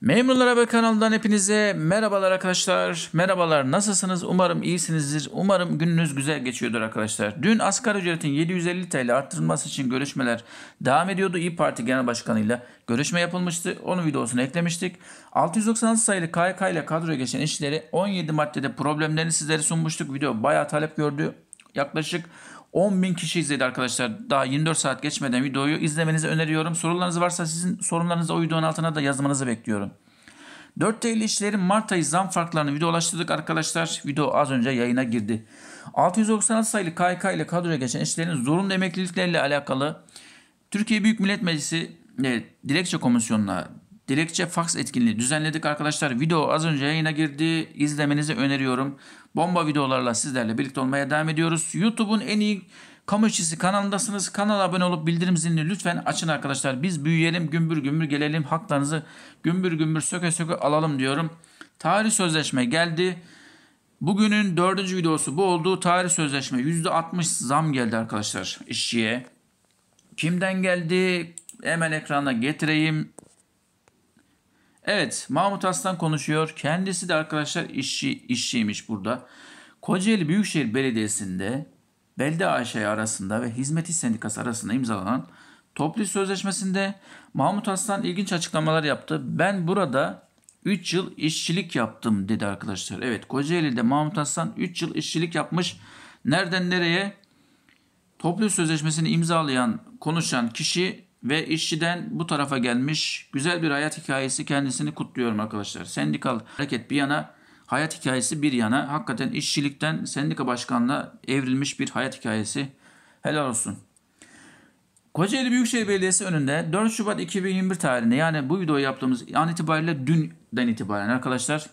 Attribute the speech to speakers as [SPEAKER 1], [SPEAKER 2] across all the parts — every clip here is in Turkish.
[SPEAKER 1] Memurlar Haber kanalından hepinize merhabalar arkadaşlar. Merhabalar nasılsınız? Umarım iyisinizdir. Umarım gününüz güzel geçiyordur arkadaşlar. Dün asgari ücretin 750 TL arttırılması için görüşmeler devam ediyordu. İyi Parti Genel Başkanı ile görüşme yapılmıştı. Onun videosunu eklemiştik. 696 sayılı KYK ile kadroya geçen işçileri 17 maddede problemlerini sizlere sunmuştuk. Video bayağı talep gördü. Yaklaşık 10 bin kişi izledi arkadaşlar. Daha 24 saat geçmeden videoyu izlemenizi öneriyorum. Sorularınız varsa sizin sorunlarınızı o videonun altına da yazmanızı bekliyorum. 4 TL işçilerin Mart ayı zam farklarını videolaştırdık arkadaşlar. Video az önce yayına girdi. 696 sayılı KK ile kadroya geçen işçilerin zorunlu emeklilikleriyle alakalı Türkiye Büyük Millet Meclisi e, Dilekçe Komisyonu'na Dilekçe fax etkinliği düzenledik arkadaşlar. Video az önce yayına girdi. İzlemenizi öneriyorum. Bomba videolarla sizlerle birlikte olmaya devam ediyoruz. YouTube'un en iyi kamu işçisi kanalındasınız. Kanala abone olup bildirim zilini lütfen açın arkadaşlar. Biz büyüyelim, gümbür gümbür gelelim. Haklarınızı gümbür gümbür söke söke alalım diyorum. Tarih sözleşme geldi. Bugünün dördüncü videosu bu oldu. Tarih sözleşme %60 zam geldi arkadaşlar işçiye. Kimden geldi? Hemen ekrana getireyim. Evet Mahmut Aslan konuşuyor. Kendisi de arkadaşlar işçi, işçiymiş burada. Kocaeli Büyükşehir Belediyesi'nde Belde AŞ arasında ve Hizmet İş Sendikası arasında imzalanan toplu sözleşmesinde Mahmut Aslan ilginç açıklamalar yaptı. Ben burada 3 yıl işçilik yaptım dedi arkadaşlar. Evet Kocaeli'de Mahmut Aslan 3 yıl işçilik yapmış. Nereden nereye? Toplu sözleşmesini imzalayan, konuşan kişi ve işçiden bu tarafa gelmiş güzel bir hayat hikayesi kendisini kutluyorum arkadaşlar. Sendikal hareket bir yana, hayat hikayesi bir yana hakikaten işçilikten sendika başkanlığa evrilmiş bir hayat hikayesi. Helal olsun. Kocaeli Büyükşehir Belediyesi önünde 4 Şubat 2021 tarihinde yani bu videoyu yaptığımız an itibariyle dünden itibaren arkadaşlar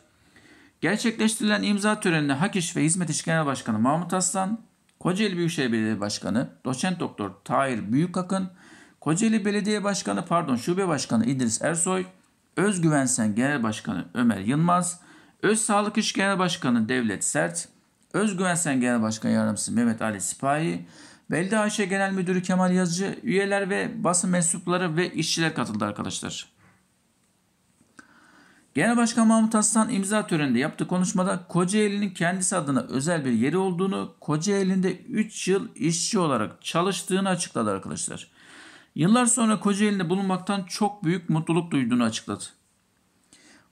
[SPEAKER 1] gerçekleştirilen imza törenine Hakiş ve Hizmet İş Genel Başkanı Mahmut Aslan, Kocaeli Büyükşehir Belediye Başkanı Doçent Doktor Tahir Büyükakın, Kocaeli Belediye Başkanı pardon Şube Başkanı İdris Ersoy, Özgüven Sen Genel Başkanı Ömer Yılmaz, Öz Sağlık İş Genel Başkanı Devlet Sert, Özgüven Sen Genel Başkanı Yardımcısı Mehmet Ali Sipahi, Belde Ayşe Genel Müdürü Kemal Yazıcı, üyeler ve basın mensupları ve işçiler katıldı arkadaşlar. Genel Başkan Mahmut Aslan imza töreninde yaptığı konuşmada Kocaeli'nin kendisi adına özel bir yeri olduğunu, Kocaeli'nde 3 yıl işçi olarak çalıştığını açıkladı arkadaşlar. Yıllar sonra Kocaeli'nde bulunmaktan çok büyük mutluluk duyduğunu açıkladı.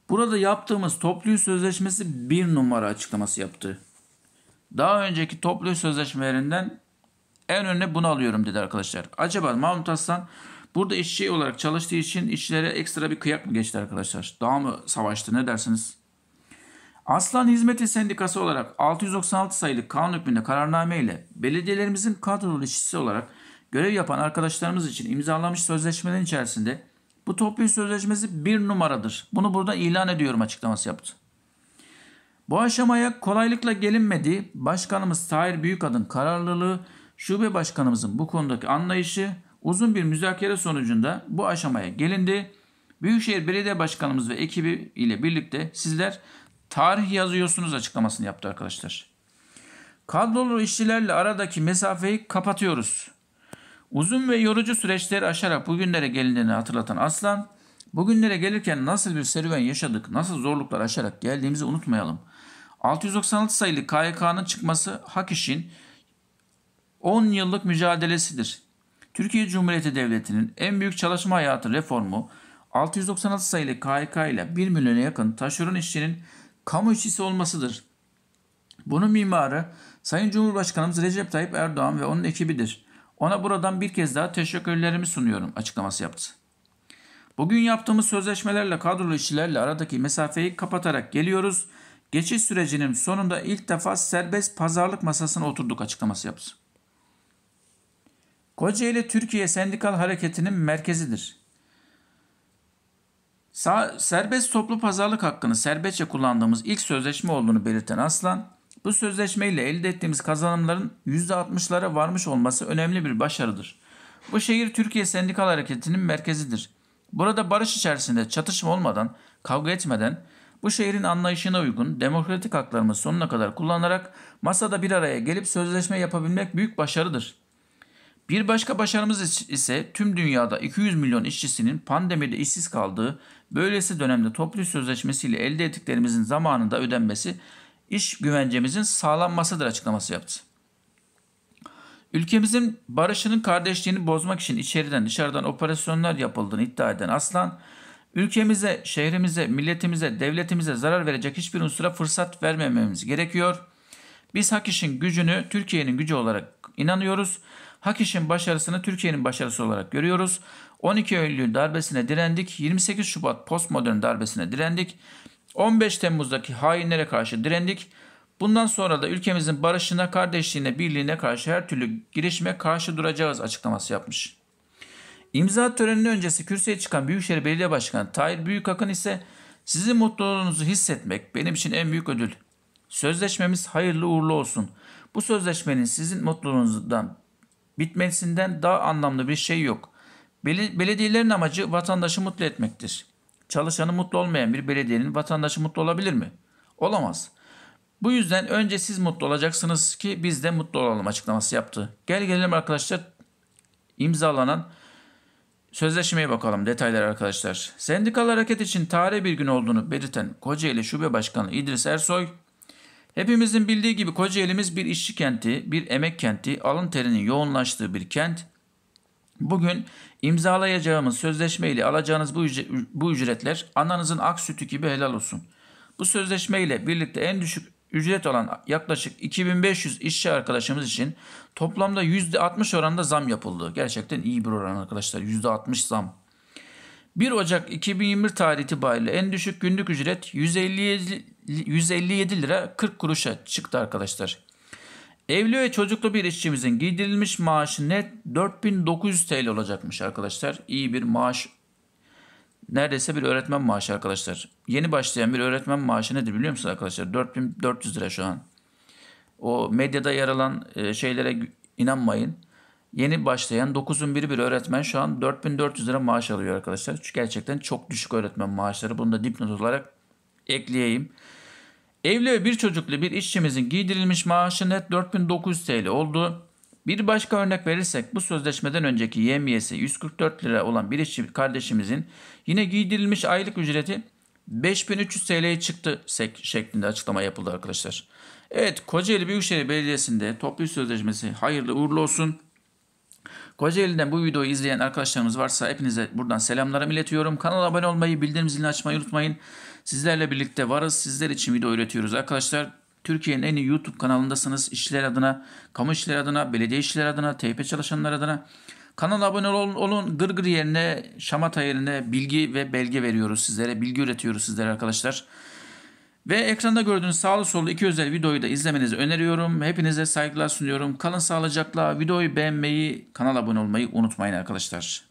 [SPEAKER 1] Burada yaptığımız toplu sözleşmesi bir numara açıklaması yaptı. Daha önceki toplu sözleşmelerinden en önüne bunu alıyorum dedi arkadaşlar. Acaba Mahmut Aslan burada işçi olarak çalıştığı için işçilere ekstra bir kıyak mı geçti arkadaşlar? Daha mı savaştı ne dersiniz? Aslan Hizmeti Sendikası olarak 696 sayılı kanun hükmünde kararname ile belediyelerimizin kadrolu işçisi olarak görev yapan arkadaşlarımız için imzalamış sözleşmelerin içerisinde bu toplu sözleşmesi bir numaradır. Bunu burada ilan ediyorum açıklaması yaptı. Bu aşamaya kolaylıkla gelinmedi. Başkanımız Tahir Büyükad'ın kararlılığı, şube başkanımızın bu konudaki anlayışı uzun bir müzakere sonucunda bu aşamaya gelindi. Büyükşehir Belediye Başkanımız ve ekibi ile birlikte sizler tarih yazıyorsunuz açıklamasını yaptı arkadaşlar. Kadrolu işçilerle aradaki mesafeyi kapatıyoruz. Uzun ve yorucu süreçleri aşarak bugünlere gelindiğini hatırlatan Aslan, bugünlere gelirken nasıl bir serüven yaşadık, nasıl zorluklar aşarak geldiğimizi unutmayalım. 696 sayılı KYK'nın çıkması hak işin 10 yıllık mücadelesidir. Türkiye Cumhuriyeti Devleti'nin en büyük çalışma hayatı reformu 696 sayılı KYK ile 1 milyona yakın taşeron işçinin kamu işçisi olmasıdır. Bunun mimarı Sayın Cumhurbaşkanımız Recep Tayyip Erdoğan ve onun ekibidir. Ona buradan bir kez daha teşekkürlerimi sunuyorum açıklaması yaptı. Bugün yaptığımız sözleşmelerle kadrolu işçilerle aradaki mesafeyi kapatarak geliyoruz. Geçiş sürecinin sonunda ilk defa serbest pazarlık masasına oturduk açıklaması yaptı. Kocaeli Türkiye Sendikal Hareketi'nin merkezidir. Sa serbest toplu pazarlık hakkını serbestçe kullandığımız ilk sözleşme olduğunu belirten Aslan, bu sözleşmeyle elde ettiğimiz kazanımların %60'lara varmış olması önemli bir başarıdır. Bu şehir Türkiye Sendikal Hareketi'nin merkezidir. Burada barış içerisinde çatışma olmadan, kavga etmeden bu şehrin anlayışına uygun demokratik haklarımız sonuna kadar kullanarak masada bir araya gelip sözleşme yapabilmek büyük başarıdır. Bir başka başarımız ise tüm dünyada 200 milyon işçisinin pandemide işsiz kaldığı böylesi dönemde toplu sözleşmesiyle elde ettiklerimizin zamanında ödenmesi iş güvencemizin sağlanmasıdır açıklaması yaptı. Ülkemizin barışının kardeşliğini bozmak için içeriden dışarıdan operasyonlar yapıldığını iddia eden Aslan, ülkemize, şehrimize, milletimize, devletimize zarar verecek hiçbir unsura fırsat vermememiz gerekiyor. Biz hak işin gücünü Türkiye'nin gücü olarak inanıyoruz. Hak işin başarısını Türkiye'nin başarısı olarak görüyoruz. 12 Eylül darbesine direndik. 28 Şubat postmodern darbesine direndik. 15 Temmuz'daki hainlere karşı direndik. Bundan sonra da ülkemizin barışına, kardeşliğine, birliğine karşı her türlü girişime karşı duracağız açıklaması yapmış. İmza töreni öncesi kürsüye çıkan Büyükşehir Belediye Başkanı Tahir Büyükakın ise sizin mutluluğunuzu hissetmek benim için en büyük ödül. Sözleşmemiz hayırlı uğurlu olsun. Bu sözleşmenin sizin mutluluğunuzdan bitmesinden daha anlamlı bir şey yok. belediyelerin amacı vatandaşı mutlu etmektir. Çalışanı mutlu olmayan bir belediyenin vatandaşı mutlu olabilir mi? Olamaz. Bu yüzden önce siz mutlu olacaksınız ki biz de mutlu olalım açıklaması yaptı. Gel gelelim arkadaşlar imzalanan sözleşmeye bakalım detaylar arkadaşlar. Sendikalar hareket için tarihi bir gün olduğunu belirten Kocaeli Şube Başkanı İdris Ersoy, Hepimizin bildiği gibi Kocaeli'miz bir işçi kenti, bir emek kenti, alın terinin yoğunlaştığı bir kent. Bugün imzalayacağımız sözleşme ile alacağınız bu, ücret, bu ücretler ananızın ak sütü gibi helal olsun. Bu sözleşme ile birlikte en düşük ücret olan yaklaşık 2500 işçi arkadaşımız için toplamda %60 oranda zam yapıldı. Gerçekten iyi bir oran arkadaşlar %60 zam. 1 Ocak 2020 tarihi itibariyle en düşük günlük ücret 157, 157 lira 40 kuruşa çıktı arkadaşlar. Evli ve çocuklu bir işçimizin giydirilmiş maaşı net 4900 TL olacakmış arkadaşlar. İyi bir maaş. Neredeyse bir öğretmen maaşı arkadaşlar. Yeni başlayan bir öğretmen maaşı nedir biliyor musunuz arkadaşlar? 4400 lira şu an. O medyada yer alan e, şeylere inanmayın. Yeni başlayan 9'un biri bir öğretmen şu an 4400 lira maaş alıyor arkadaşlar. Çünkü gerçekten çok düşük öğretmen maaşları. Bunu da dipnot olarak ekleyeyim. Evli ve bir çocuklu bir işçimizin giydirilmiş maaşı net 4900 TL oldu. Bir başka örnek verirsek bu sözleşmeden önceki yemiyesi 144 lira olan bir işçi kardeşimizin yine giydirilmiş aylık ücreti 5300 TL'ye çıktı şeklinde açıklama yapıldı arkadaşlar. Evet Kocaeli Büyükşehir Belediyesi'nde toplu sözleşmesi hayırlı uğurlu olsun. Kocaeli'den bu videoyu izleyen arkadaşlarımız varsa hepinize buradan selamlarımı iletiyorum. Kanala abone olmayı, bildirim zilini açmayı unutmayın. Sizlerle birlikte varız. Sizler için video üretiyoruz arkadaşlar. Türkiye'nin en iyi YouTube kanalındasınız. İşçiler adına, kamu işçiler adına, belediye işçiler adına, TYP çalışanlar adına. Kanala abone olun, olun. Gırgır gır yerine, şamata yerine bilgi ve belge veriyoruz sizlere. Bilgi üretiyoruz sizlere arkadaşlar. Ve ekranda gördüğünüz sağlı sollu iki özel videoyu da izlemenizi öneriyorum. Hepinize saygılar sunuyorum. Kalın sağlıcakla videoyu beğenmeyi, kanala abone olmayı unutmayın arkadaşlar.